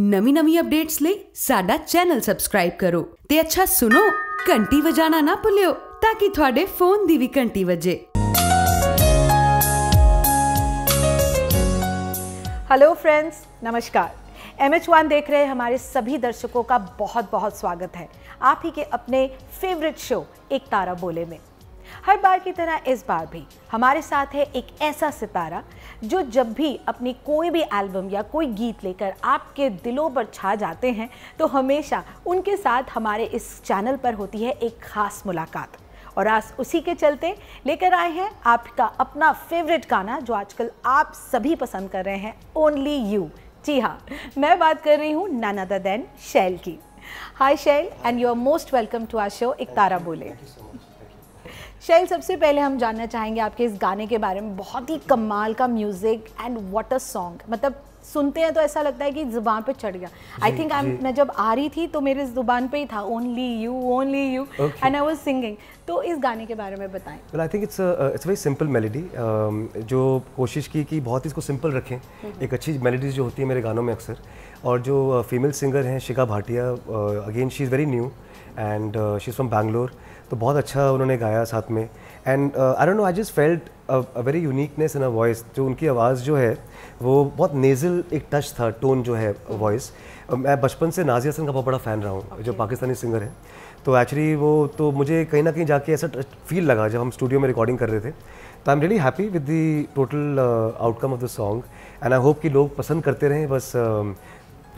नवी नवी updates ले साडा channel subscribe करो ते अच्छा सुनो घंटी बजाना ना ਭੁੱਲਿਓ ताकि थोड़े फोन ਫੋਨ भी घंटी बजे हेलो फ्रेंड्स नमस्कार एम एच वन देख रहे हमारे सभी दर्शकों का बहुत बहुत स्वागत है आप ही के अपने फेवरेट शो एक तारा बोले में हर बार की तरह इस बार भी हमारे साथ है एक ऐसा सितारा जो जब भी अपनी कोई भी एल्बम या कोई गीत लेकर आपके दिलों पर छा जाते हैं तो हमेशा उनके साथ हमारे इस चैनल पर होती है एक ख़ास मुलाकात और आज उसी के चलते लेकर आए हैं आपका अपना फेवरेट गाना जो आजकल आप सभी पसंद कर रहे हैं ओनली यू जी हाँ मैं बात कर रही हूँ नन अदर देन शैल की hi Shail and you are most welcome to our show एक तारा बोले शैल सबसे पहले हम जानना चाहेंगे आपके इस गाने के बारे में बहुत ही कमाल का music and what a song मतलब सुनते हैं तो ऐसा लगता है कि जुबान पे चढ़ गया आई थिंक आई मैं जब आ रही थी तो मेरे जुबान पे ही था only you only you and I was singing तो इस गाने के बारे में बताएं I think it's it's very simple melody जो कोशिश की कि बहुत ही इसको सिंपल रखें hmm. एक अच्छी मेलेडीज जो होती है मेरे गानों में अक्सर और जो फीमेल uh, सिंगर हैं Shikha Bhatia again she is very new and she is from Bangalore तो बहुत अच्छा उन्होंने गाया साथ में and I don't know I just felt a very uniqueness in a voice जो उनकी आवाज़ जो है वो बहुत नेजल एक टच था टोन जो है वॉइस hmm. uh, मैं बचपन से नाजिया हसन का बहुत बड़ा फ़ैन रहा हूँ okay. जो पाकिस्तानी सिंगर है तो एक्चुअली वो तो मुझे कहीं ना कहीं जाके ऐसा फील लगा जब हम स्टूडियो में रिकॉर्डिंग कर रहे थे तो I am really happy with the total outcome of the song and I hope कि लोग पसंद करते रहें बस uh,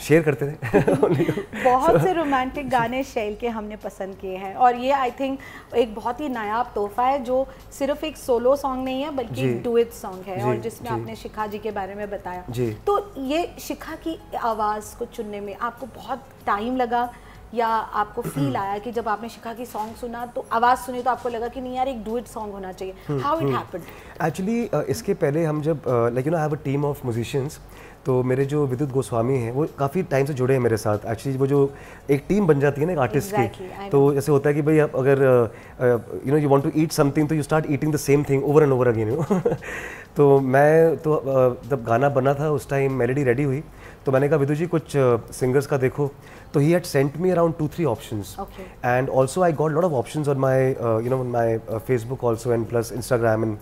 शेयर करते थे बहुत से रोमांटिक गाने शैल के हमने पसंद किए हैं और ये आई थिंक एक बहुत ही नायाब तोहफा है जो सिर्फ एक सोलो सॉन्ग नहीं है बल्कि डुएट सॉन्ग है और जिसमें आपने शिखा जी के बारे में बताया तो ये शिखा की आवाज़ को चुनने में आपको बहुत टाइम लगा या आपको फील आया कि जब आपने शिखा की सॉन्ग सुना तो आवाज़ सुनी तो आपको लगा कि नहीं यार एक डुएट सॉन्ग होना चाहिए हाउ इट हैपेंड एक्चुअली इसके पहले हम जब like you know have a team of musicians तो मेरे जो विद्युत गोस्वामी हैं वो काफ़ी टाइम से जुड़े हैं मेरे साथ एक्चुअली वो जो एक टीम बन जाती है ना एक आर्टिस्ट exactly, की तो जैसे होता है कि भाई आप अगर you know you want to eat something तो you start eating the same thing over and over again you तो मैं तो जब गाना बना था उस टाइम मेलेडी रेडी हुई तो मैंने कहा विदु जी कुछ सिंगर्स का देखो So he had sent me around two, three options. Okay. And also I got a lot of options on my, uh, you know, on my uh, Facebook also and plus Instagram. and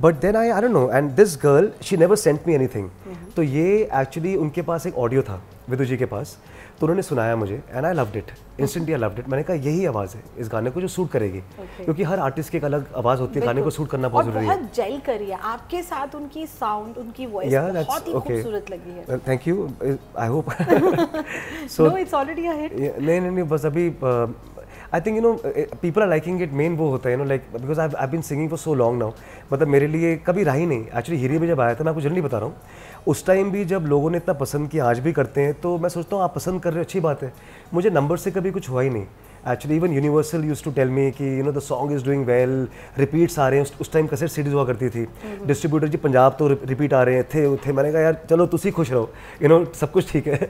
But then I, I don't know. And this girl, she never sent me anything. तो ये actually उनके पास एक audio था विदु जी के पास. तो उन्होंने सुनाया मुझे and I loved it instantly I loved it मैंने कहा यही आवाज़ है इस गाने को जो सूट करेगी okay. क्योंकि हर आर्टिस्ट की एक अलग आवाज़ होती है गाने को सूट करना बहुत जरूरी है जेल करी है आपके साथ उनकी साउंड उनकी वॉइस yeah, बहुत ही okay. खूबसूरत लगी है thank you I hope so no it's already a hit नहीं नहीं बस अभी uh, I think you know people are liking it main वो होता है you know like because I I been singing for so long now मतलब मेरे लिए कभी रहा ही नहीं एक्चुअली हिरी में जब आया था मैं आपको जल्दी बता रहा हूँ उस टाइम भी जब लोगों ने इतना पसंद किया आज भी करते हैं तो मैं सोचता हूँ आप पसंद कर रहे हो अच्छी बात है मुझे नंबर से कभी कुछ हुआ ही नहीं actually even Universal used to tell me कि you know the song is doing well repeats आ रहे हैं उस टाइम कैसे सीरीज हुआ करती थी डिस्ट्रीब्यूटर हम्म। जी पंजाब तो रिपीट आ रहे हैं थे थे मैंने कहा यार चलो तुम खुश रहो यू नो सब कुछ ठीक है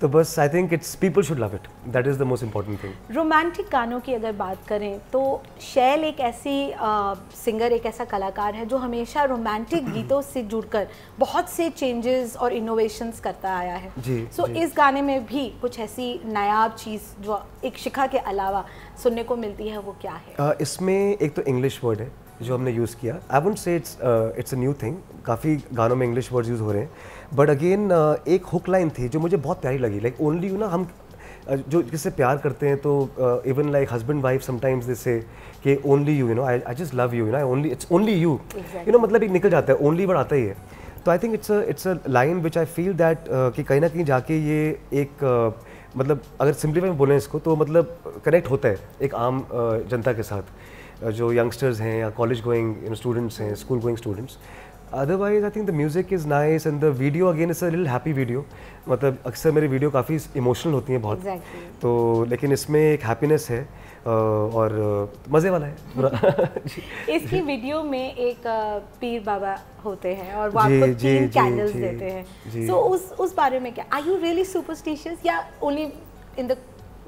तो बस I think it's people should love it that is the most important thing romantic गानों की अगर बात करें तो शैल एक ऐसी आ, सिंगर एक ऐसा कलाकार है जो हमेशा रोमांटिक गीतों से जुड़कर बहुत से चेंजेस और इनोवेशंस करता आया है जी सो so, इस गाने में भी कुछ ऐसी नायाब चीज़ जो एक शिखा के अलावा सुनने को मिलती है वो क्या है इसमें एक तो इंग्लिश वर्ड है जो हमने यूज़ किया I would say it's it's a new thing काफ़ी गानों में इंग्लिश वर्ड्स यूज़ हो रहे हैं बट अगेन uh, एक हुक लाइन थी जो मुझे बहुत प्यारी लगी लाइक ओनली यू ना हम uh, जो किससे प्यार करते हैं तो even like husband wife sometimes से कि only you you know I I just love you you know only it's only you you know मतलब एक निकल जाता है ओनली वर्ड आता ही है तो I think it's it's a line which I feel that कि कहीं ना कहीं जाके ये एक uh, मतलब अगर सिंपलीफाई में बोलें इसको तो मतलब कनेक्ट होता है एक आम uh, जनता के साथ Uh, जो यंगस्टर्स हैं या कॉलेज गोइंग स्टूडेंट्स हैं school going students otherwise I think the music is nice and the video again is a लिल हैप्पी वीडियो मतलब अक्सर मेरी वीडियो काफ़ी इमोशनल होती हैं बहुत exactly. तो लेकिन इसमें एक हैप्पीनेस है uh, और uh, मज़े वाला है पूरा इसकी वीडियो में एक पीर बाबा होते हैं और वो आपको तीन कैंडल्स देते हैं सो so, उस उस बारे में क्या आर यू रियली सुपरस्टिशियस या only in the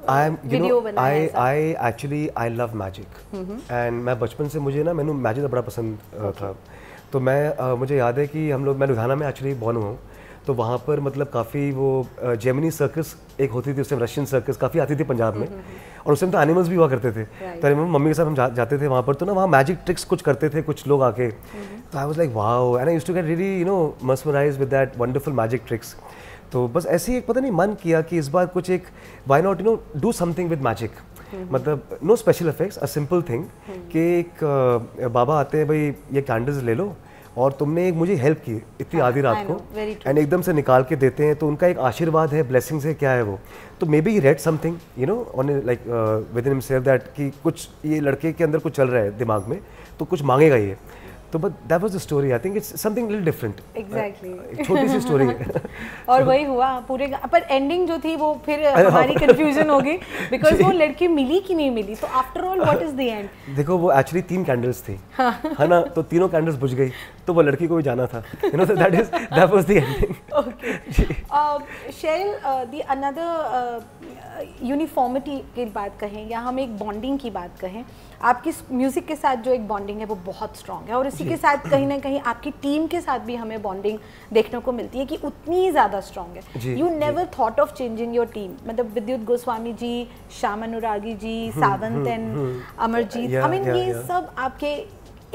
I am you know I I actually I love magic and मैं बचपन से मुझे ना मैंने मैजिक बड़ा पसंद okay. था तो मैं मुझे याद है कि हम लोग मैं लुधियाना में एक्चुअली बॉर्न हुआ हूँ तो वहाँ पर मतलब काफ़ी वो जेमिनी सर्कस एक होती थी उस टाइम रशियन सर्कस काफ़ी आती थी पंजाब में mm-hmm, mm-hmm. और उस टाइम तो एनिमल्स भी हुआ करते थे तो मम्मी के साथ हम जा, जाते थे वहाँ पर तो ना वहाँ मैजिक ट्रिक्स कुछ करते थे कुछ लोग आके mm-hmm. तो I was like wow and I used to get really you know mesmerised with that wonderful magic tricks तो बस ऐसे ही एक पता नहीं मन किया कि इस बार कुछ एक why not you know do something with magic मतलब no special effects a simple thing कि एक बाबा आते हैं भाई ये कैंडल्स ले लो और तुमने एक मुझे हेल्प की इतनी हाँ, आधी रात को एंड एकदम से निकाल के देते हैं तो उनका एक आशीर्वाद है ब्लेसिंग्स है क्या है वो तो maybe red something you know on like with in save that कि कुछ ये लड़के के अंदर कुछ चल रहा है दिमाग में तो कुछ मांगेगा ये तो but that was the story I think it's something little different exactly छोटी सी स्टोरी और वही हुआ पूरे पर एंडिंग जो थी वो फिर हाँ। हमारी कंफ्यूजन हो गई बिकॉज वो लड़की मिली कि नहीं मिली तो after all what is the end देखो वो एक्चुअली तीन कैंडल्स थी हाँ। है ना तो तीनों कैंडल्स बुझ गई तो वो लड़की को भी जाना था you know that is that was the ending okay shall the another uniformity की बात कहें या हम एक बॉन्डिंग की बात कहें आपकी म्यूज़िक के साथ जो एक बॉन्डिंग है वो बहुत स्ट्रांग है और इस उसी के साथ कहीं ना कहीं आपकी टीम के साथ भी हमें बॉन्डिंग देखने को मिलती है कि उतनी ज़्यादा स्ट्रॉन्ग है you never thought of changing your team मतलब Vidyut Goswami ji Shyam Anuragi ji hmm, Sawant hmm, and hmm. Amarjeet I mean ये सब आपके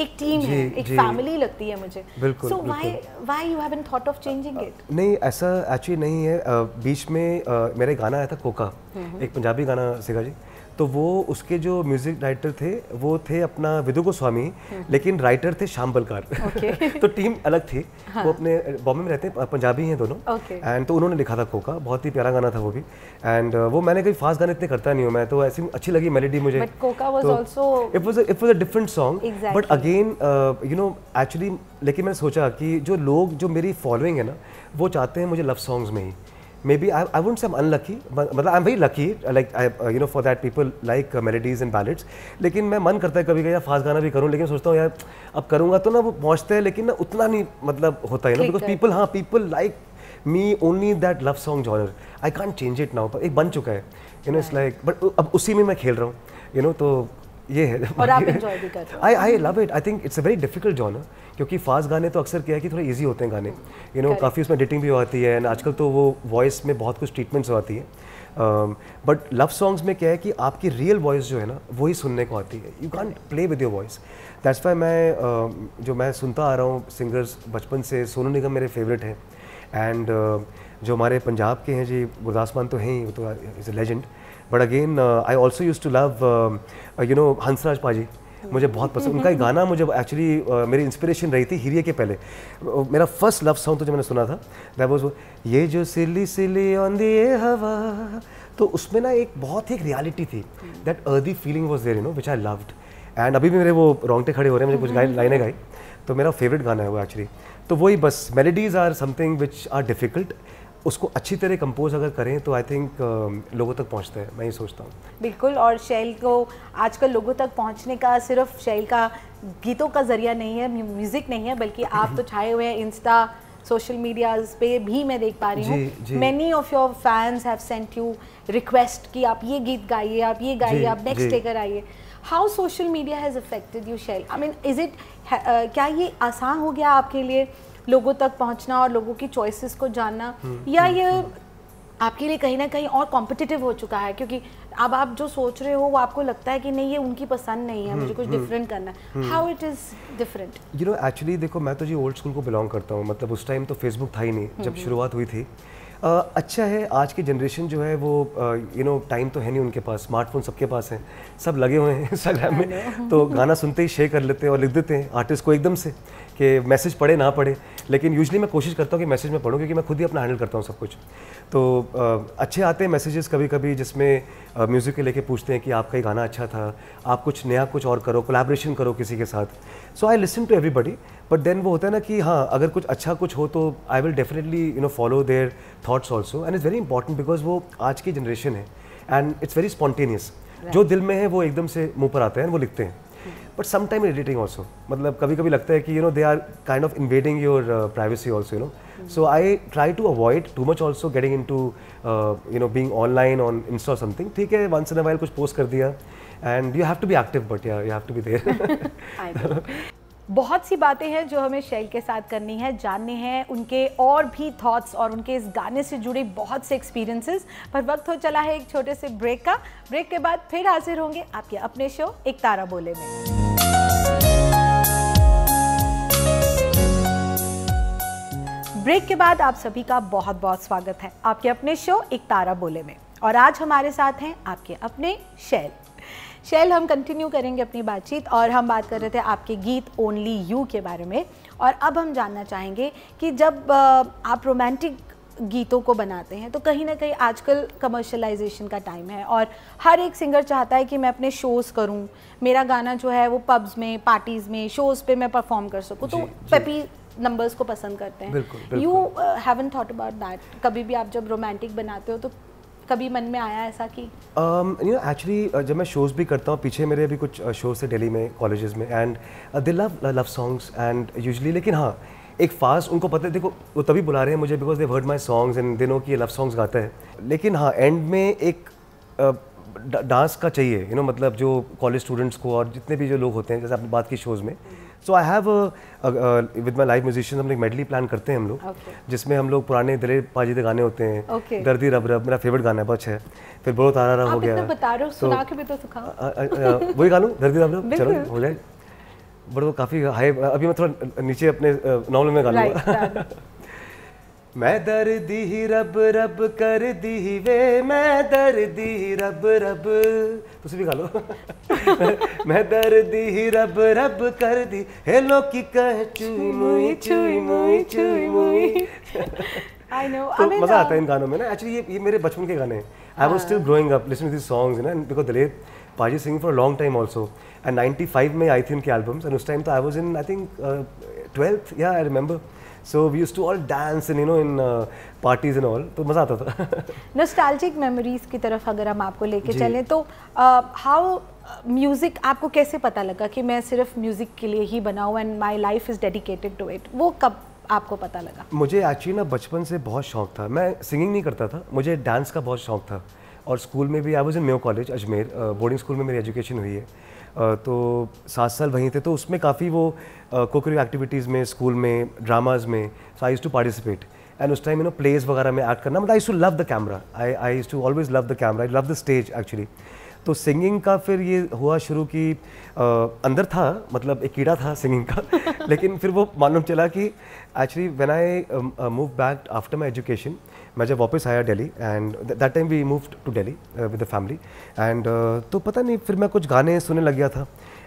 एक टीम है एक फैमिली लगती है मुझे बिल्कुल so why why you haven't thought of changing it नहीं ऐसा एक्चुअली नहीं है बीच में मेरे गाना आया था कोका एक पंजाबी गाना सिखा जी तो वो उसके जो म्यूजिक राइटर थे वो थे अपना विदु गोस्वामी हम्म। लेकिन राइटर थे श्याम बलकार okay. तो टीम अलग थी हाँ. वो अपने बॉम्बे में रहते हैं पंजाबी हैं दोनों एंड okay. तो उन्होंने लिखा था खोखा बहुत ही प्यारा गाना था वो भी एंड uh, वो मैंने कभी फास्ट गाने इतने करता नहीं हूँ मैं तो ऐसी अच्छी लगी मेलेडी मुझे it was a different song but again you know actually लेकिन मैंने सोचा कि जो लोग जो मेरी फॉलोइंग है ना वो चाहते हैं मुझे लव सॉन्ग्स में ही maybe I, I wouldn't say I'm unlucky मतलब I am very lucky like I you know for that people like melodies and ballads लेकिन मैं मन करता है कभी यार फास्ट गाना भी करूँ लेकिन सोचता हूँ यार अब करूँगा तो ना वो पहुँचते हैं लेकिन ना उतना नहीं मतलब होता है ना बिकॉज पीपल हाँ people like me only that love song genre I can't change it now पर एक बन चुका है you know it's like but अब उसी में मैं खेल रहा हूँ यू नो तो ये है और आप एंजॉय भी करते हो I I love it I think it's a very difficult genre क्योंकि फास्ट गाने तो अक्सर क्या है कि थोड़े इजी होते हैं गाने यू नो काफ़ी उसमें एडिटिंग भी आती है एंड आजकल तो वो वॉइस में बहुत कुछ ट्रीटमेंट्स आती है बट लव सॉन्ग्स में क्या है कि आपकी रियल वॉइस जो है ना वही सुनने को आती है you can play with your voice that's why मैं uh, जो मैं सुनता आ रहा हूँ सिंगर्स बचपन से सोनू निगम मेरे फेवरेट हैं एंड uh, जो हमारे पंजाब के हैं जी गुरदास मान तो हैं ही वो तो is a legend but again I also use to love you know Hansraj paaji मुझे बहुत पसंद उनका एक गाना मुझे एक्चुअली uh, मेरी इंस्पिरेशन रही थी हिरिये के पहले uh, मेरा फर्स्ट लव सॉन्ग तो जो मैंने सुना था दैट वाज ये जो सिली सिली ऑन दी हवा तो उसमें ना एक बहुत ही एक रियलिटी थी that earthy feeling was there you know which I loved and अभी भी मेरे वो रोंगटे खड़े हो रहे हैं मुझे कुछ लाइने गाई तो मेरा फेवरेट गाना है वो एक्चुअली तो वही बस melodies are something which are difficult उसको अच्छी तरह कंपोज अगर करें तो आई थिंक uh, लोगों तक पहुंचता है मैं ये सोचता हूँ बिल्कुल और शैल को आजकल लोगों तक पहुंचने का सिर्फ शैल का गीतों का ज़रिया नहीं है म्यूज़िक नहीं है बल्कि आप तो छाए हुए हैं इंस्टा सोशल मीडियाज पे भी मैं देख पा रही हूँ many of your fans have sent you request कि आप ये गीत गाइए आप ये गाइए आप नेक्स्ट लेकर आइए how social media has affected you shall I mean is it क्या ये आसान हो गया आपके लिए लोगों तक पहुंचना और लोगों की चॉइसेस को जानना या हम्म, ये हम्म। आपके लिए कहीं ना कहीं और कॉम्पिटिटिव हो चुका है क्योंकि अब आप जो सोच रहे हो वो आपको लगता है कि नहीं ये उनकी पसंद नहीं है मुझे हम्म, कुछ डिफरेंट करना how it is different you know actually देखो मैं तो जी ओल्ड स्कूल को बिलोंग करता हूँ मतलब उस टाइम तो फेसबुक था ही नहीं जब शुरुआत हुई थी आ, अच्छा है आज की जनरेशन जो है वो यू नो टाइम तो है नहीं उनके पास स्मार्टफोन सबके पास है सब लगे हुए हैं इंस्टाग्राम में तो गाना सुनते ही शेयर कर लेते हैं और लिख देते हैं आर्टिस्ट को एकदम से कि मैसेज पढ़े ना पढ़े लेकिन यूजली मैं कोशिश करता हूँ कि मैसेज में पढ़ूँ क्योंकि मैं खुद ही अपना हैंडल करता हूँ सब कुछ तो आ, अच्छे आते हैं मैसेजेस कभी कभी जिसमें म्यूज़िक के लेके पूछते हैं कि आपका ही गाना अच्छा था आप कुछ नया कुछ और करो कोलेब्रेशन करो किसी के साथ so I listen to everybody but then वो होता है ना कि हाँ अगर कुछ अच्छा कुछ हो तो I will definitely you know follow their thoughts also and is very important because वो आज की जनरेशन है एंड इट्स वेरी स्पॉन्टेनियस जो दिल में है वो एकदम से मुँह पर आते हैं वो लिखते हैं बट समटाइम एडिटिंग ऑल्सो मतलब कभी कभी लगता है कि you know they are kind of invading your privacy also you know so I try to avoid too much also getting into you know being online on install something ठीक है once in a while कुछ post कर दिया and you have to be active but you have to be there बहुत सी बातें हैं जो हमें शैल के साथ करनी है जानने हैं उनके और भी थॉट्स और उनके इस गाने से जुड़े बहुत से एक्सपीरियंसेस पर वक्त हो चला है एक छोटे से ब्रेक का ब्रेक के बाद फिर हाजिर होंगे आपके अपने शो एक तारा बोले में ब्रेक के बाद आप सभी का बहुत बहुत स्वागत है आपके अपने शो एक तारा बोले में और आज हमारे साथ हैं आपके अपने शैल शैल हम कंटिन्यू करेंगे अपनी बातचीत और हम बात कर रहे थे आपके गीत ओनली यू के बारे में और अब हम जानना चाहेंगे कि जब आप रोमांटिक गीतों को बनाते हैं तो कहीं ना कहीं आजकल कमर्शलाइजेशन का टाइम है और हर एक सिंगर चाहता है कि मैं अपने शोज़ करूं मेरा गाना जो है वो पब्स में पार्टीज़ में शोज़ पे मैं परफॉर्म कर सकूं तो पेपी नंबर्स को पसंद करते हैं you haven't thought about that कभी भी आप जब रोमांटिक बनाते हो तो कभी मन में आया ऐसा कि यू नो एक्चुअली जब मैं शोज़ भी करता हूँ पीछे मेरे अभी कुछ शोज़ uh, थे डेली में कॉलेज में and they love love songs and usually लेकिन हाँ एक फास्ट उनको पता है देखो वो तभी बुला रहे हैं मुझे because they heard my songs and दिनों की लव सॉन्ग्स गाते हैं लेकिन हाँ एंड में एक uh, डांस का चाहिए यू नो मतलब जो कॉलेज स्टूडेंट्स को और जितने भी जो लोग होते हैं जैसे आपने बात की शोज़ में mm -hmm. So I have with my live musician हम लोग मेडली प्लान करते हैं हम लोग okay. जिसमें हम लोग पुराने दिले के गाने होते हैं okay. दर्दी रब रब मेरा फेवरेट गाना है बच अच्छा है फिर बोलो तारा रब हो गया बता तो, तो वही गा लूँ दर्दी रब रब चलो हो जाए बट वो काफ़ी हाई अभी मैं थोड़ा नीचे अपने नॉर्मल में गा लूँगा मैं दर दी रब रब कर दी वे मैं दर दी रब रब तुम भी गा लो मैं दर दी रब रब कर दी हे की कह चुई मुई चुई मुई चुई मुई I know. तो मजा आता है इन गानों में ना एक्चुअली ये ये मेरे बचपन के गाने हैं I was still growing up listening this songs ना because Daler paaji singing for long time also and 95 में आई थी उनके एल्बम्स एंड उस टाइम तो I was in I think twelfth या I remember so we use to all dance in you know in parties in all तो मज़ा आता था नोस्टैल्जिक मेमोरीज की तरफ अगर हम आपको लेके चलें तो हाउ uh, म्यूज़िक uh, आपको कैसे पता लगा कि मैं सिर्फ म्यूज़िक के लिए ही बनाऊँ and my life is dedicated to it वो कब आपको पता लगा मुझे एक्चुअली ना बचपन से बहुत शौक था मैं सिंगिंग नहीं करता था मुझे डांस का बहुत शौक था और स्कूल में भी I was in Mayo college Ajmer boarding school में मेरी एजुकेशन हुई है तो सात साल वहीं थे तो उसमें काफ़ी वो कोकरी एक्टिविटीज़ में स्कूल में ड्रामाज में so I use to participate and उस टाइम यू नो प्लेज वगैरह में एक्ट करना but I too love the camera I I too always love the camera I love the stage actually तो singing का फिर ये हुआ शुरू कि अंदर था मतलब एक कीड़ा था सिंगिंग का लेकिन फिर वो मालूम चला कि actually when I move back after my education मैं जब वापस आया Delhi and that time we move to Delhi with the family and तो पता नहीं फिर मैं कुछ गाने सुनने लग गया था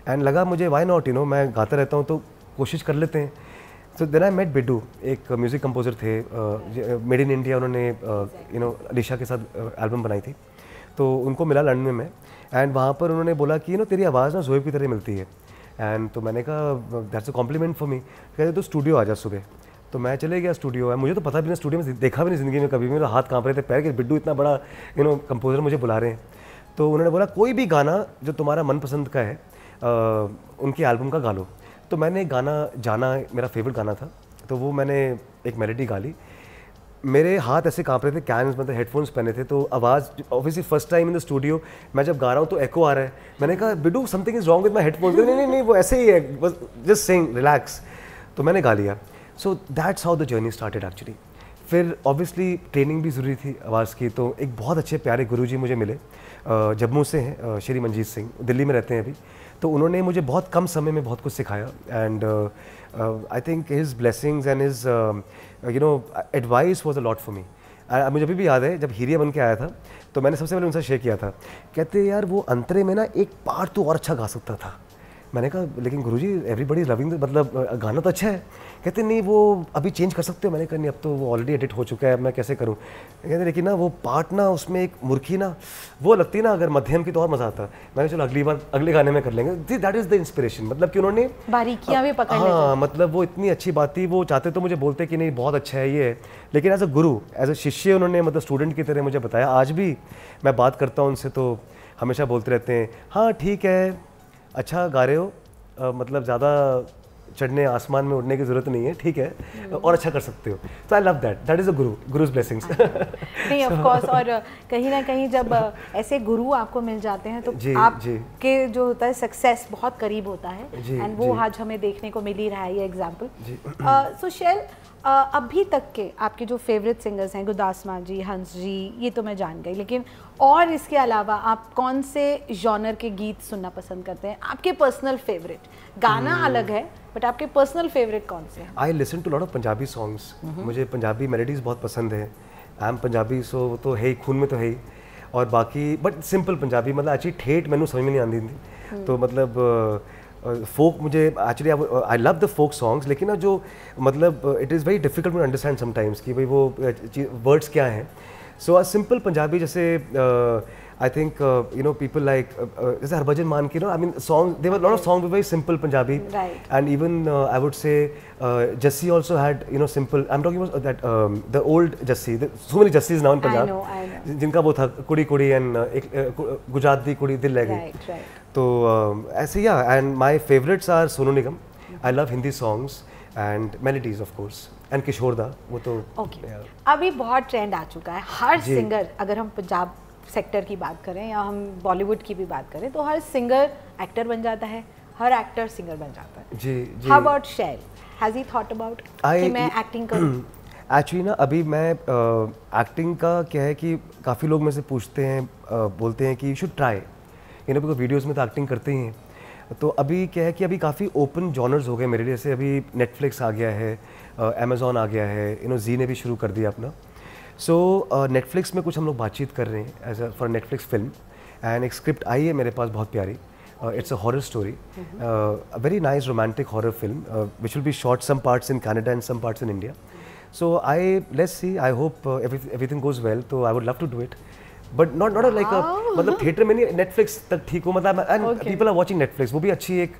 एंड लगा मुझे वाई नॉट यू नो मैं गाता रहता हूँ तो कोशिश कर लेते हैं so then I met Biddu एक म्यूज़िक कंपोजर थे मेड इन इंडिया उन्होंने यू नो अलीशा के साथ एल्बम uh, बनाई थी तो उनको मिला लंडन में मैं एंड वहाँ पर उन्होंने बोला कि यू नो तेरी आवाज़ ना जोएब की तरह मिलती है एंड तो मैंने कहा that's a compliment for me कहते तो स्टूडियो आ जा सुबह तो मैं चले गया स्टूडियो है मुझे तो पता भी नहीं स्टूडियो में देखा भी नहीं ज़िंदगी में कभी मेरा हाथ कांप रहे थे पैर के बिड्डू इतना बड़ा यू नो कंपोज़र मुझे बुला रहे हैं तो उन्होंने बोला कोई भी गाना जो तुम्हारा मनपसंद का है आ, उनकी एल्बम का गा लो तो मैंने एक गाना जाना मेरा फेवरेट गाना था तो वो मैंने एक मेलेडी गा ली मेरे हाथ ऐसे काँप रहे थे कैन मतलब हेडफोन्स पहने थे तो आवाज़ obviously first time in the studio मैं जब गा रहा हूँ तो एको आ रहा है मैंने कहा Biddu something is wrong with my headphone नहीं नहीं नहीं वो ऐसे ही है बस जस्ट सेंग रिलैक्स तो मैंने गा लिया so that's how the journey started actually फिर ऑब्वियसली ट्रेनिंग भी ज़रूरी थी आवाज़ की तो एक बहुत अच्छे प्यारे जी मुझे मिले जम्मू से हैं श्री मंजीत सिंह दिल्ली में रहते हैं अभी तो उन्होंने मुझे बहुत कम समय में बहुत कुछ सिखाया and I think his blessings and his you know advice was a lot for me मुझे अभी भी याद है जब हीरिया बन के आया था तो मैंने सबसे पहले उनसे शेयर किया था कहते यार वो अंतरे में ना एक पार्ट तो और अच्छा गा सकता था मैंने कहा लेकिन गुरु जी एवरीबडी इज लविंग मतलब गाना तो अच्छा है कहते नहीं वो अभी चेंज कर सकते हो मैंने कहा नहीं अब तो वो ऑलरेडी एडिट हो चुका है मैं कैसे करूँ कहते लेकिन ना वो पार्ट ना उसमें एक मुर्खी ना वो लगती ना अगर मध्यम की तो और मज़ा आता मैंने चलो अगली बार अगले गाने में कर लेंगे दैट इज़ द इंस्पिरेशन मतलब कि उन्होंने बारीकियाँ भी पकड़ हाँ मतलब वो इतनी अच्छी बात थी वो चाहते तो मुझे बोलते कि नहीं बहुत अच्छा है ये लेकिन एज अ गुरु एज अ शिष्य उन्होंने मतलब स्टूडेंट की तरह मुझे बताया आज भी मैं बात करता हूँ उनसे तो हमेशा बोलते रहते हैं हाँ ठीक है अच्छा गा रहे हो आ, मतलब ज़्यादा चढ़ने आसमान में उड़ने की जरूरत नहीं है ठीक है हम्म। और अच्छा कर सकते हो तो I love that that is a guru guru's blessings नहीं ऑफ कोर्स और कहीं ना कहीं जब ऐसे गुरु आपको मिल जाते हैं तो जी, आपके जो होता है सक्सेस बहुत करीब होता है एंड वो आज हमें देखने को मिल ही रहा है ये एग्जांपल सो शेल अभी तक के आपके जो फेवरेट सिंगर्स हैं गुरदास मान जी हंस जी ये तो मैं जान गई लेकिन और इसके अलावा आप कौन से जॉनर के गीत सुनना पसंद करते हैं आपके पर्सनल फेवरेट गाना hmm. अलग है बट आपके पर्सनल फेवरेट कौन से हैं I listen to lot of Punjabi songs मुझे पंजाबी मेलेडीज बहुत पसंद है आई एम पंजाबी सो वो तो है ही खून में तो है ही और बाकी बट सिंपल पंजाबी मतलब अच्छी ठेठ मैंने समझ में नहीं आती थी hmm. तो मतलब uh, फोक uh, मुझे actually I love the folk songs लेकिन ना जो मतलब it is very difficult to understand sometimes कि भाई वो वर्ड्स क्या हैं सो अ सिंपल पंजाबी जैसे I think you know people like जैसे हरभजन मान के no I mean song they were lot of song very simple Punjabi and even I would say Jassi also had you know simple I am talking that the old Jassi so many is now in Punjab जिनका वो था कुड़ी कुड़ी and Gujarat दी कुड़ी दिल लगी गई तो uh, ऐसे या and my favourites are Sonu Nigam I love Hindi songs and melodies of course and Kishore da वो तो ओके okay. अभी बहुत ट्रेंड आ चुका है हर सिंगर अगर हम पंजाब सेक्टर की बात करें या हम बॉलीवुड की भी बात करें तो हर सिंगर एक्टर बन जाता है हर एक्टर सिंगर बन जाता है जी जी how about share has he thought about कि मैं एक्टिंग करूं एक्चुअली ना अभी मैं एक्टिंग uh, का क्या है कि काफ़ी लोग मेरे से पूछते हैं uh, बोलते हैं कि you should try you know because videos में तो एक्टिंग करते ही हैं तो अभी क्या है कि अभी काफ़ी ओपन जॉनर्स हो गए मेरे लिए जैसे अभी नेटफ्लिक्स आ गया है अमेज़ोन आ गया है यू नो जी ने भी शुरू कर दिया अपना सो so, नेटफ्लिक्स uh, में कुछ हम लोग बातचीत कर रहे हैं as a for Netflix film and एक स्क्रिप्ट आई है मेरे पास बहुत प्यारी it's a horror story very nice romantic horror film which will be shot some parts in Canada and some parts in India so I let's see I hope everything goes well तो I would love to do it but not not like मतलब theatre में नहीं Netflix तक ठीक हो मतलब and people are watching Netflix वो भी अच्छी एक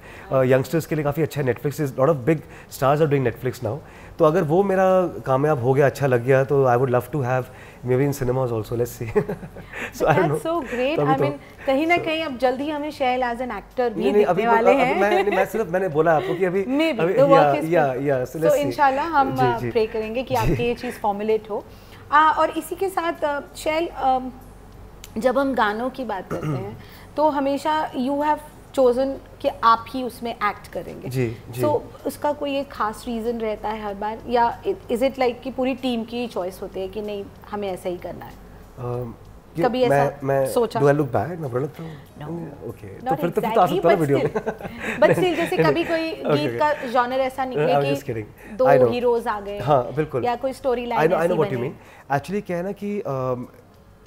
यंगस्टर्स uh, के लिए काफ़ी अच्छा है Netflix is not of big stars are doing Netflix now तो अगर वो मेरा कामयाब हो गया अच्छा लग गया तो I would love to have maybe in cinemas also let see so I don't so great I mean कहीं ना कहीं अब जल्दी हमें शैल एज एन एक्टर भी दिखने वाले हैं मैं नहीं मैं सिर्फ मैंने बोला आपको कि अभी अभी या या सो इंशाल्लाह हम प्रे uh, करेंगे कि आपकी ये चीज फॉर्मुलेट हो और इसी के साथ शैल uh, जब हम गानों की बात करते हैं तो हमेशा यू हैव चोजन कि आप ही उसमें एक्ट करेंगे जी, जी. So, उसका कोई एक खास रीज़न रहता है हर बार या इज इट लाइक कि पूरी टीम की चॉइस होती है कि नहीं हमें ऐसा ही करना है um, कभी ऐसा मैं, सोचा बैक मैं तो आ गए हाँ,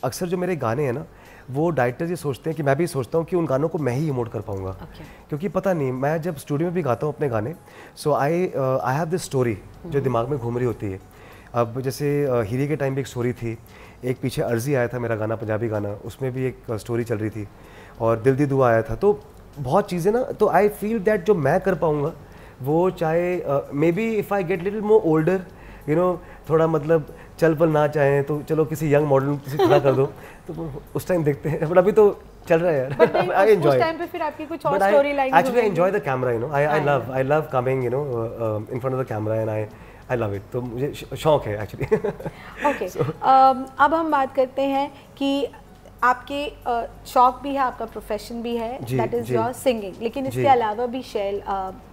अक्सर जो मेरे गाने हैं ना वो डायरेक्टर ये सोचते हैं कि मैं भी सोचता हूँ कि उन गानों को मैं ही इमोट कर पाऊँगा okay. क्योंकि पता नहीं मैं जब स्टूडियो में भी गाता हूँ अपने गाने so I I have this story जो hmm. दिमाग में घूम रही होती है अब जैसे हीरे uh, के टाइम भी एक स्टोरी थी एक पीछे अर्जी आया था मेरा गाना पंजाबी गाना उसमें भी एक स्टोरी uh, चल रही थी और दिल दी दुआ आया था तो बहुत चीज़ें ना तो आई फील दैट जो मैं कर पाऊँगा वो चाहे maybe if I get little more older you know थोड़ा मतलब चल पल ना चाहे तो चलो किसी यंग मॉडल किसी खड़ा कर दो तो उस टाइम देखते हैं बट अभी तो चल रहा है यार आई एंजॉय उस टाइम पे फिर आपकी कुछ और story line actually I enjoy the camera you know I I love I love coming you know in front of the camera and I I love it तो मुझे शौक है actually okay okay. so, um, अब हम बात करते हैं कि आपके शौक भी है आपका प्रोफेशन भी है दैट इज़ योर सिंगिंग लेकिन इसके अलावा भी शैल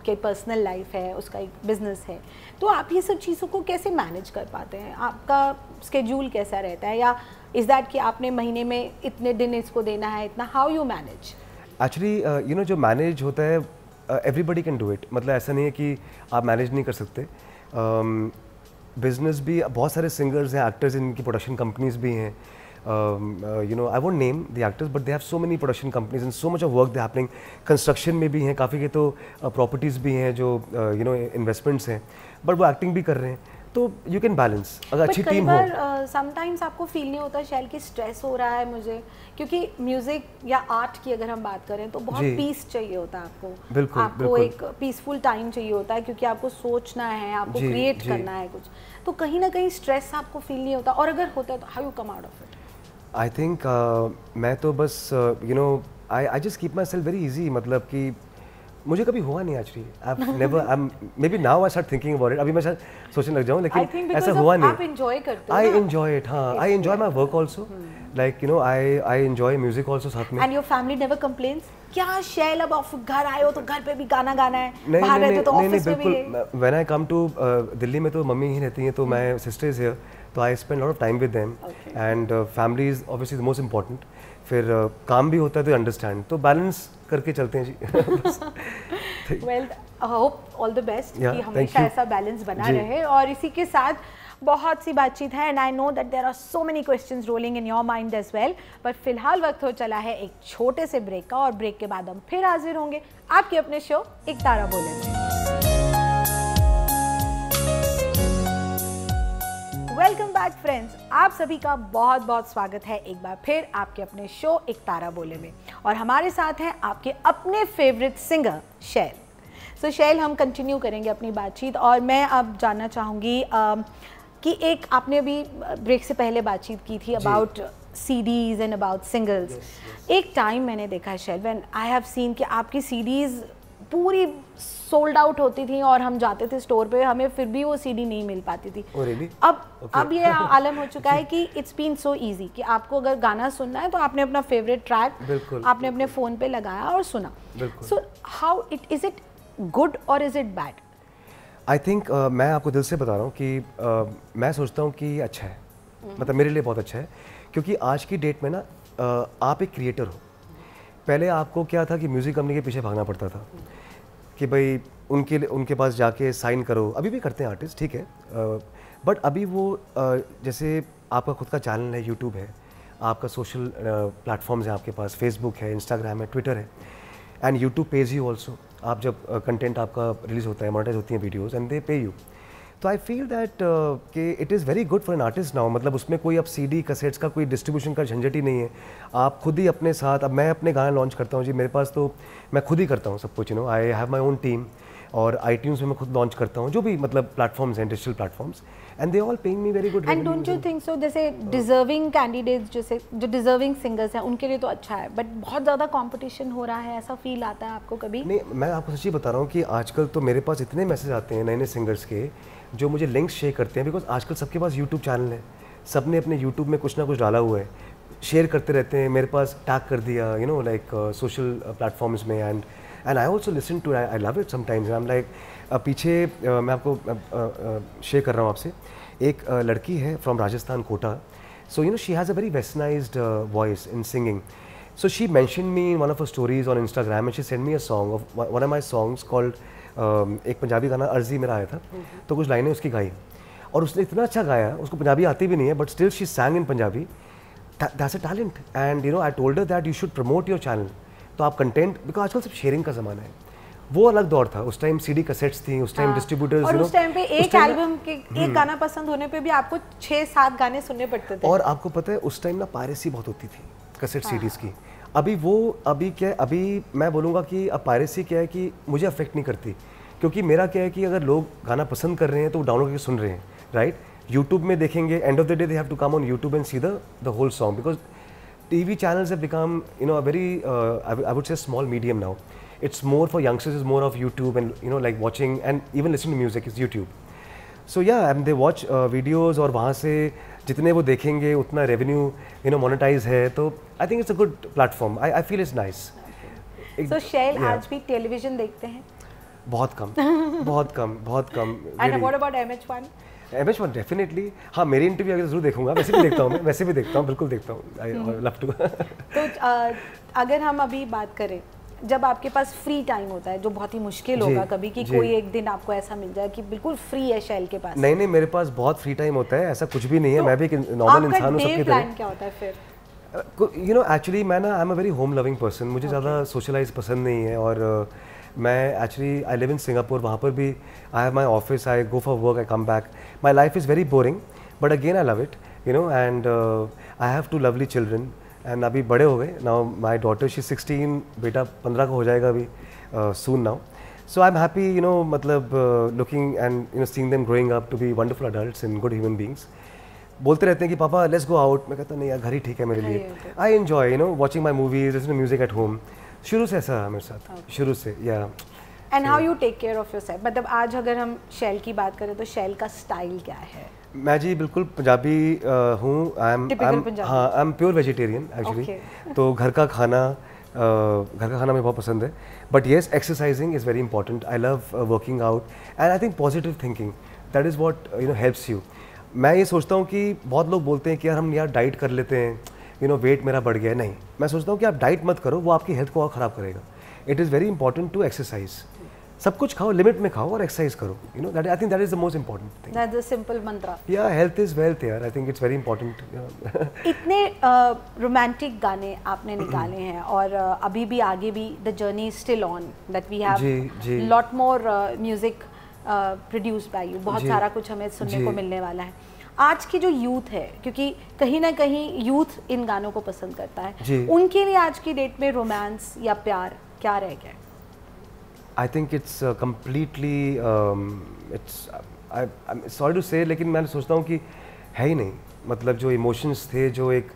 के पर्सनल लाइफ है उसका एक बिजनेस है तो आप ये सब चीज़ों को कैसे मैनेज कर पाते हैं आपका स्केड्यूल कैसा रहता है या इज़ दैट कि आपने महीने में इतने दिन इसको देना है इतना how you manage actually you know जो मैनेज होता है एवरीबडी कैन डू इट मतलब ऐसा नहीं है कि आप मैनेज नहीं कर सकते बिजनेस um, भी बहुत सारे सिंगर्स हैं एक्टर्स इनकी प्रोडक्शन कंपनीज भी हैं you know I won't name the actors but they have so many production companies and so much of work they happening construction में भी हैं काफ़ी के तो प्रॉपर्टीज़ uh, भी हैं जो यू नो इन्वेस्टमेंट्स हैं बट वो एक्टिंग भी कर रहे हैं तो यू कैन बैलेंस अगर अच्छी टीम हो समटाइम्स uh, आपको फील नहीं होता शैल की स्ट्रेस हो रहा है मुझे क्योंकि म्यूजिक या आर्ट की अगर हम बात करें तो बहुत पीस चाहिए होता है आपको बिल्कुल आपको बिल्कुल. एक पीसफुल टाइम चाहिए होता है क्योंकि आपको सोचना है आपको क्रिएट करना है कुछ तो कहीं ना कहीं स्ट्रेस आपको फील नहीं होता और अगर होता है तो how you come out of it I think uh, मैं तो बस you know I I just keep myself very easy मतलब कि मुझे कभी हुआ नहीं आज I never maybe now I start thinking about it अभी मैं शायद सोचने लग जाऊँ लेकिन ऐसा हुआ नहीं आई एंजॉय इट हाँ I enjoy my work also like you know I I enjoy music also साथ में and your family never complains क्या शैल अब ऑफ घर आए हो तो घर पे भी गाना गाना है नहीं बाहर नहीं, रहते तो नहीं, तो ऑफिस में भी बिल्कुल when I come to Delhi में तो मम्मी ही रहती हैं तो hmm. मैं सिस्टर्स हियर तो I spend lot of time with them and family is obviously the most important फिर uh, काम भी होता है तो अंडरस्टैंड तो बैलेंस करके चलते हैं जी well hope all the best कि हमेशा ऐसा बैलेंस बना रहे और इसी के साथ बहुत सी बातचीत है and I know that there are so many questions rolling in your mind as well but फिलहाल वक्त हो चला है एक छोटे से ब्रेक का और ब्रेक के बाद हम फिर हाजिर होंगे आपके अपने शो एक तारा बोले में वेलकम बैक फ्रेंड्स आप सभी का बहुत बहुत स्वागत है एक बार फिर आपके अपने शो एक तारा बोले में और हमारे साथ हैं आपके अपने favourite singer Shail so so, Shail हम कंटिन्यू करेंगे अपनी बातचीत और मैं अब जानना चाहूँगी कि एक आपने अभी ब्रेक से पहले बातचीत की थी about CDs and about singles एक टाइम मैंने देखा Shail when I have seen कि आपकी सीडीज़ पूरी सोल्ड आउट होती थी और हम जाते थे स्टोर पे हमें फिर भी वो सीडी नहीं मिल पाती थी oh, अब okay. अब ये आलम हो चुका है कि इट्स बीन सो इजी कि आपको अगर गाना सुनना है तो आपने अपना फेवरेट ट्रैक आपने अपने फ़ोन पे लगाया और सुना so how it is it good और is it bad I think मैं आपको दिल से बता रहा हूँ कि uh, मैं सोचता हूँ कि अच्छा है mm. मतलब मेरे लिए बहुत अच्छा है क्योंकि आज की डेट में ना uh, आप एक क्रिएटर हो पहले आपको क्या था कि म्यूज़िक कंपनी के पीछे भागना पड़ता था mm. कि भाई उनके उनके पास जाके साइन करो अभी भी करते हैं आर्टिस्ट ठीक है बट अभी वो जैसे आपका खुद का चैनल है यूट्यूब है आपका सोशल प्लेटफॉर्म्स है आपके पास फेसबुक है इंस्टाग्राम है ट्विटर है and YouTube page you also आप जब कंटेंट आपका रिलीज़ होता है मोनेटाइज होती हैं videos and they pay you तो आई फील दैट कि it is very good for an artist now मतलब उसमें कोई अब सी डी कसेट्स का कोई डिस्ट्रीब्यूशन का झंझट ही नहीं है आप खुद ही अपने साथ अब मैं अपने गाने लॉन्च करता हूँ जी मेरे पास तो मैं खुद ही करता हूँ सब कुछ you know I have my own team और आई टी में मैं खुद लॉन्च करता हूँ जो भी मतलब प्लेटफॉर्म्स हैं digital platforms and they all paying me very good and don't you think so जैसे डिजर्विंग uh. कैंडिडेट्स जैसे जो डिजर्विंग सिंगर्स हैं उनके लिए तो अच्छा है बट बहुत ज़्यादा कॉम्पिटिशन हो रहा है ऐसा फील आता है आपको कभी नहीं मैं आपको सच्ची बता रहा हूँ कि आजकल तो मेरे पास इतने मैसेज आते हैं नए नए सिंगर्स के जो मुझे लिंक्स शेयर करते हैं बिकॉज आजकल सबके पास यूट्यूब चैनल है सब ने अपने यूट्यूब में कुछ ना कुछ डाला हुआ है शेयर करते रहते हैं मेरे पास टैग कर दिया you know like social platforms में and and I also listen to I love it sometimes I am like पीछे uh, मैं आपको uh, uh, शेयर uh, कर रहा हूँ आपसे एक uh, लड़की है from Rajasthan Kota so you know she has a very westernize voice in singing so she mention me in one of a stories on Instagram and she send me a song of one of my songs called एक पंजाबी गाना अर्जी मेरा आया था तो कुछ लाइनें उसकी गाई और उसने इतना अच्छा गाया उसको पंजाबी आती भी नहीं है but still she sang in Punjabi that's a talent and you know I told that you should promote your channel तो आप कंटेंट बिकॉज आजकल सिर्फ शेयरिंग का ज़माना है वो अलग दौर था उस टाइम सीडी कैसेट्स थी उस टाइम हाँ। डिस्ट्रीब्यूटर्स और उस टाइम पे एक एल्बम के एक हम्म। गाना पसंद होने पे भी आपको छः सात गाने सुनने पड़ते थे और आपको पता है उस टाइम ना पायरेसी बहुत होती थी कैसेट सीडीज हाँ। की अभी वो अभी क्या है अभी मैं बोलूँगा कि अब पायरेसी क्या है कि मुझे अफेक्ट नहीं करती क्योंकि मेरा क्या है कि अगर लोग गाना पसंद कर रहे हैं तो वो डाउनलोड करके सुन रहे हैं राइट यूट्यूब में देखेंगे end of the day they have to come on YouTube and see the the whole song because T V channels have become you know a very I would say small medium now it's more for youngsters is more of YouTube and you know like watching and even listen to music is YouTube so yeah um they watch videos और वहाँ से जितने वो देखेंगे उतना revenue you know monetize है तो I think it's a good platform I I feel it's nice so Shail आज भी टेलीविजन देखते हैं बहुत कम बहुत कम बहुत कम and what about MH one MH one definitely हाँ मेरे इंटरव्यू अगर जरूर देखूंगा वैसे भी देखता हूँ मैं वैसे भी देखता हूँ बिल्कुल देखता हूँ आई लव टू तो uh, अगर हम अभी बात करें जब आपके पास फ्री टाइम होता है जो बहुत ही मुश्किल होगा कभी कि कोई एक दिन आपको ऐसा मिल जाए कि बिल्कुल फ्री है शैल के पास नहीं नहीं मेरे पास बहुत फ्री टाइम होता है ऐसा कुछ भी नहीं है तो मैं भी एक नॉर्मल इंसान हूँ क्या होता है फिर यू नो एक्चुअली मैं ना I am a very home loving person मुझे ज़्यादा सोशलाइज पसंद नहीं है और मैं actually I live in Singapore वहाँ पर भी I have my office I go for work I come back my life is very boring but again I love it you know and I have two lovely children and अभी बड़े हो गए now my daughter she sixteen बेटा पंद्रह का हो जाएगा अभी soon now so I am happy you know मतलब looking and you know seeing them growing up to be wonderful adult in good human beings बोलते रहते हैं कि पापा लेट्स गो आउट मैं कहता नहीं यार घर ही ठीक है मेरे लिए I enjoy you know watching my movies music at home शुरू से ऐसा मेरे साथ शुरू से या and how you take care of yourself मतलब आज अगर हम शैल की बात करें तो शैल का स्टाइल क्या है मैं जी बिल्कुल पंजाबी हूँ आई एम हाँ I am pure vegetarian actually तो घर का खाना Uh, घर का खाना मुझे बहुत पसंद है but yes exercising is very important I love working out and I think positive thinking that is what you know helps you मैं ये सोचता हूँ कि बहुत लोग बोलते हैं कि यार हम यार डाइट कर लेते हैं यू नो वेट मेरा बढ़ गया नहीं मैं सोचता हूँ कि आप डाइट मत करो वो आपकी हेल्थ को और ख़राब करेगा it is very important to exercise सब कुछ खाओ लिमिट में खाओ और एक्सरसाइज करो you know that I think that is the most important thing that is a simple mantra yeah health is wealth यार I think it's very important इतने romantic uh, गाने आपने निकाले हैं और uh, अभी भी आगे भी the journey still on that we have lot more music produce by you बहुत सारा कुछ हमें सुनने को मिलने वाला है आज की जो यूथ है क्योंकि कहीं ना कहीं यूथ इन गानों को पसंद करता है उनके लिए आज की डेट में रोमांस या प्यार क्या रह गया I think it's completely it's sorry to say लेकिन मैं सोचता हूँ कि है ही नहीं मतलब जो इमोशंस थे जो एक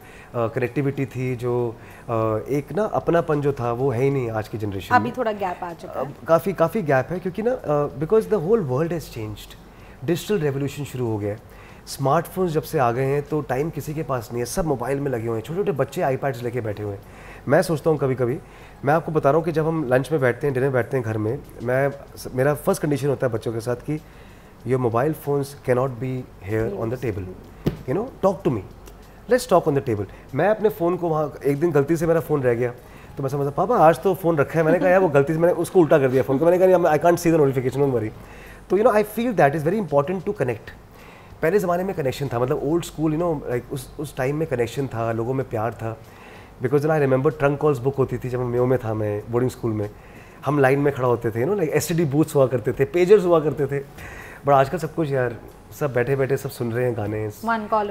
कनेक्टिविटी uh, थी जो uh, एक ना अपनापन जो था वो है ही नहीं आज की जनरेशन अभी थोड़ा गैप आ चुका है काफ़ी काफ़ी गैप है क्योंकि ना because the whole world has changed digital revolution शुरू हो गया स्मार्टफोन्स जब से आ गए हैं तो टाइम किसी के पास नहीं है सब मोबाइल में लगे हुए हैं छोटे छोटे बच्चे आईपैड्स लेके बैठे हुए हैं मैं सोचता हूँ कभी कभी मैं आपको बता रहा हूँ कि जब हम लंच में बैठते हैं डिनर बैठते हैं घर में मैं मेरा फर्स्ट कंडीशन होता है बच्चों के साथ कि your mobile phones not be here on the table you know talk to me let's talk on the table मैं अपने फ़ोन को वहाँ एक दिन गलती से मेरा फ़ोन रह गया तो मैं समझा पापा आज तो फ़ोन रखा है मैंने कहा यार वो गलती से मैंने उसको उल्टा कर दिया फ़ोन को मैंने कहा I can't see the notification on worry तो you know I feel that is very important to connect पहले ज़माने में कनेक्शन था मतलब old school you know like उस उस टाइम में कनेक्शन था लोगों में प्यार था because I remember trunk calls book होती थी जब हम मेो में था मैं बोर्डिंग स्कूल में हम लाइन में खड़ा होते थे you know like S booths हुआ करते थे पेजर्स हुआ करते थे बट आजकल सब कुछ यार सब बैठे बैठे सब सुन रहे हैं गाने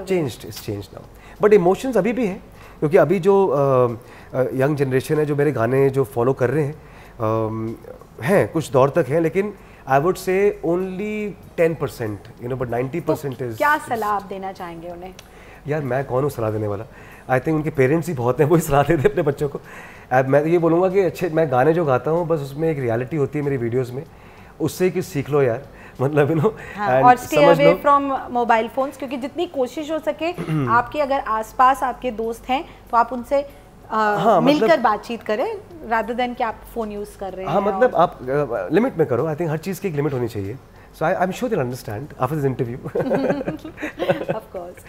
change it's change now but emotions अभी भी हैं क्योंकि अभी जो यंग uh, जनरेशन uh, है जो मेरे गाने जो फॉलो कर रहे हैं uh, हैं कुछ दौर तक हैं लेकिन I would say only ten percent you know but ninety percent is क्या सलाह आप देना चाहेंगे उन्हें यार मैं कौन हूँ सलाह देने वाला आई थिंक उनके पेरेंट्स ही बहुत हैं वो ही सलाह देते अपने बच्चों को मैं तो ये बोलूँगा कि अच्छे मैं गाने जो गाता हूँ बस उसमें एक रियलिटी होती है मेरी वीडियोज़ में उससे कुछ सीख लो यार मतलब यू नो हाँ, और stay away from mobile phones क्योंकि जितनी कोशिश हो सके आपके अगर आसपास आपके दोस्त हैं तो आप उनसे आ, हाँ, मतलब मिलकर मतलब, बातचीत करें रादर देन कि आप फोन यूज कर रहे हाँ, हैं हाँ मतलब आप लिमिट में करो आई थिंक हर चीज़ की एक लिमिट होनी चाहिए so I I am sure understand after this interview of course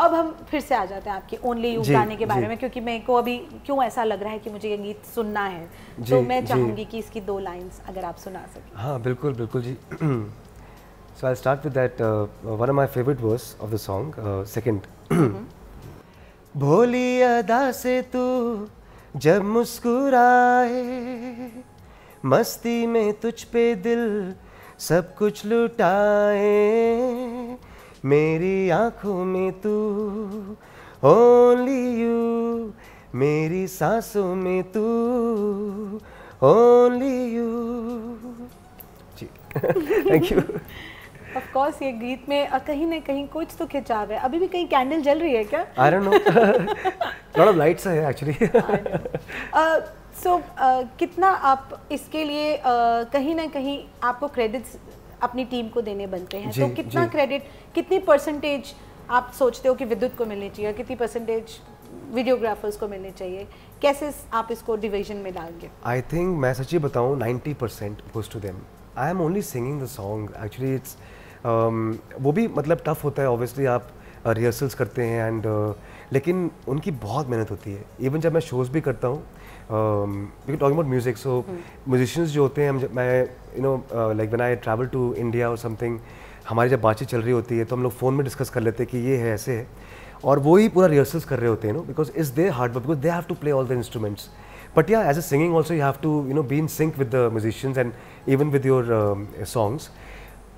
अब हम फिर से आ जाते हैं आपके ओनली यू गाने के बारे में क्योंकि मेरे को अभी क्यों ऐसा लग रहा है कि मुझे ये गीत सुनना है तो मैं चाहूंगी कि इसकी दो लाइन्स अगर आप सुना सकें हाँ बिल्कुल बिल्कुल जी so I start with that one of my favourite verse of the song second भोली अदा से तू जब मुस्कुराए मस्ती में तुझ पे दिल सब कुछ लुटाए मेरी आंखों में तू ओनली यू मेरी सांसों में तू ओनली यू जी थैंक यू ऑफ कोर्स ये गीत में कहीं ना कहीं कुछ तो खिंचा है अभी भी कहीं कैंडल जल रही है क्या आई डोंट नो थोड़ा लाइट्स है एक्चुअली सो कितना आप इसके लिए uh, कहीं ना कहीं आपको क्रेडिट्स अपनी टीम को देने बनते हैं तो कितना क्रेडिट कितनी परसेंटेज आप सोचते हो कि विद्युत को मिलनी चाहिए कितनी परसेंटेज वीडियोग्राफर्स को मिलने चाहिए कैसे आप इसको डिवीजन में डालेंगे आई थिंक मैं सच ही बताऊँ ninety percent goes to them I am only singing the song actually it's वो भी मतलब टफ होता है ऑब्वियसली आप रिहर्सल्स uh, करते हैं एंड uh, लेकिन उनकी बहुत मेहनत होती है इवन जब मैं शोज़ भी करता हूँ talking about music so musicians जो होते हैं हम मैं you know like one I travel to India और समथिंग हमारी जब बातचीत चल रही होती है तो हम लोग फ़ोन में डिस्कस कर लेते हैं कि ये है ऐसे है और वो ही पूरा रिहर्सल्स कर रहे होते हैं no because is they hard work because they have to play all the instruments but yeah as a singing also you have to you know be in sync with the musicians and even with your songs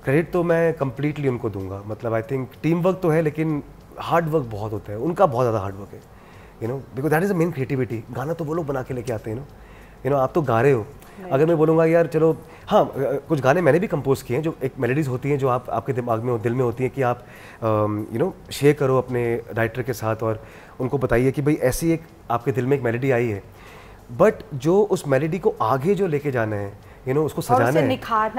credit तो मैं completely उनको दूंगा मतलब I think team work तो है लेकिन hard work बहुत होता है उनका बहुत ज़्यादा हार्ड वर्क है you know because that is a main creativity गाना तो वो लोग बना के लेके आते हैं नो यू नो आप तो गा रहे हो अगर मैं बोलूँगा यार चलो हाँ कुछ गाने मैंने भी कंपोज किए हैं जो एक मेलेडीज़ होती हैं जो आप आपके दिमाग में दिल में होती हैं कि आप यू नो शेयर करो अपने राइटर के साथ और उनको बताइए कि भाई ऐसी एक आपके दिल में एक मेलेडी आई है बट जो उस मेलेडी को आगे जो लेके जाना है यू नो उसको सजाना है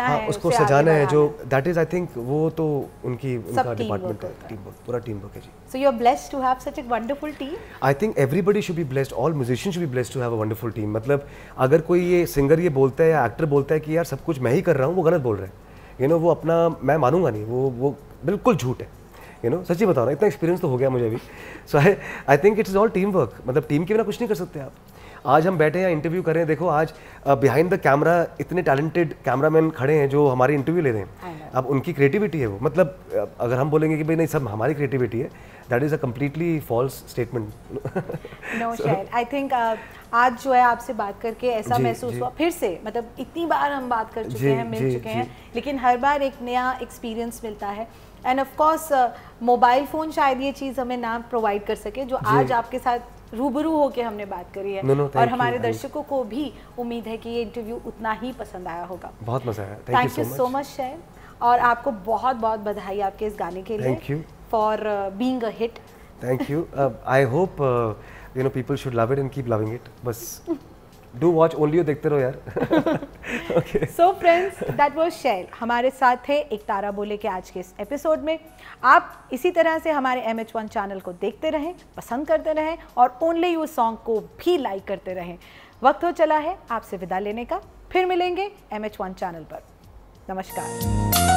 हाँ, उसको सजाना है जो दैट इज आई थिंक वो तो उनकी उनका डिपार्टमेंट है टीम वर्क पूरा टीम वर्क है जी so you are blessed to have such a wonderful team I think everybody should be blessed all musician should be blessed to have a wonderful team मतलब अगर कोई ये singer ये बोलता है या एक्टर बोलता है कि यार सब कुछ मैं ही कर रहा हूँ वो गलत बोल रहा है यू नो वो अपना मैं मानूंगा नहीं वो वो बिल्कुल झूठ है यू नो सच्ची बता रहा हूँ इतना एक्सपीरियंस तो हो गया मुझे अभी so I I think it's all team work मतलब टीम के बिना कुछ नहीं कर सकते आप आज हम बैठे हैं इंटरव्यू करें देखो आज बिहाइंड द कैमरा इतने टैलेंटेड कैमरामैन खड़े हैं जो हमारे इंटरव्यू ले रहे हैं अब उनकी क्रिएटिविटी है वो मतलब अगर हम बोलेंगे कि भाई नहीं सब हमारी क्रिएटिविटी है that is a completely false statement no I think आज जो है आपसे बात करके ऐसा महसूस हुआ फिर से मतलब इतनी बार हम बात कर चुके हैं मिल चुके हैं लेकिन हर बार एक नया एक्सपीरियंस मिलता है and of course mobile phone शायद ये चीज़ हमें ना प्रोवाइड कर सके जो आज आपके साथ रूबरू होकर हमने बात करी है no, no, और हमारे दर्शकों को भी उम्मीद है कि ये इंटरव्यू उतना ही पसंद आया होगा बहुत मजा आया thank you so much Shail और आपको बहुत बहुत बधाई आपके इस गाने के लिए thank you for being hit thank you I hope you know people should love it and keep loving it बस डू वॉच ओलियो देखते रहो यार so friends that was share हमारे साथ थे एक तारा बोले के आज के इस एपिसोड में आप इसी तरह से हमारे एम एच वन चैनल को देखते रहें पसंद करते रहें और ओनली यू सॉन्ग को भी लाइक करते रहें वक्त हो चला है आपसे विदा लेने का फिर मिलेंगे एम एच वन चैनल पर नमस्कार